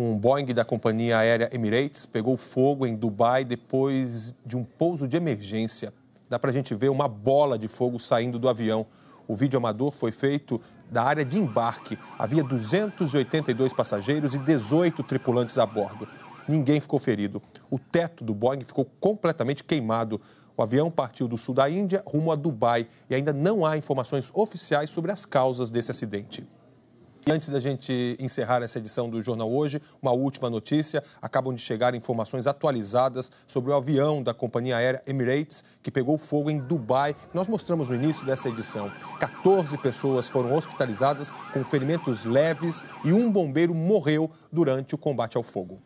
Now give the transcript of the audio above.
Um Boeing da companhia aérea Emirates pegou fogo em Dubai depois de um pouso de emergência. Dá para a gente ver uma bola de fogo saindo do avião. O vídeo amador foi feito da área de embarque. Havia 282 passageiros e 18 tripulantes a bordo. Ninguém ficou ferido. O teto do Boeing ficou completamente queimado. O avião partiu do sul da Índia rumo a Dubai e ainda não há informações oficiais sobre as causas desse acidente. E antes da gente encerrar essa edição do Jornal Hoje, uma última notícia. Acabam de chegar informações atualizadas sobre o avião da companhia aérea Emirates, que pegou fogo em Dubai. Nós mostramos no início dessa edição. 14 pessoas foram hospitalizadas com ferimentos leves e um bombeiro morreu durante o combate ao fogo.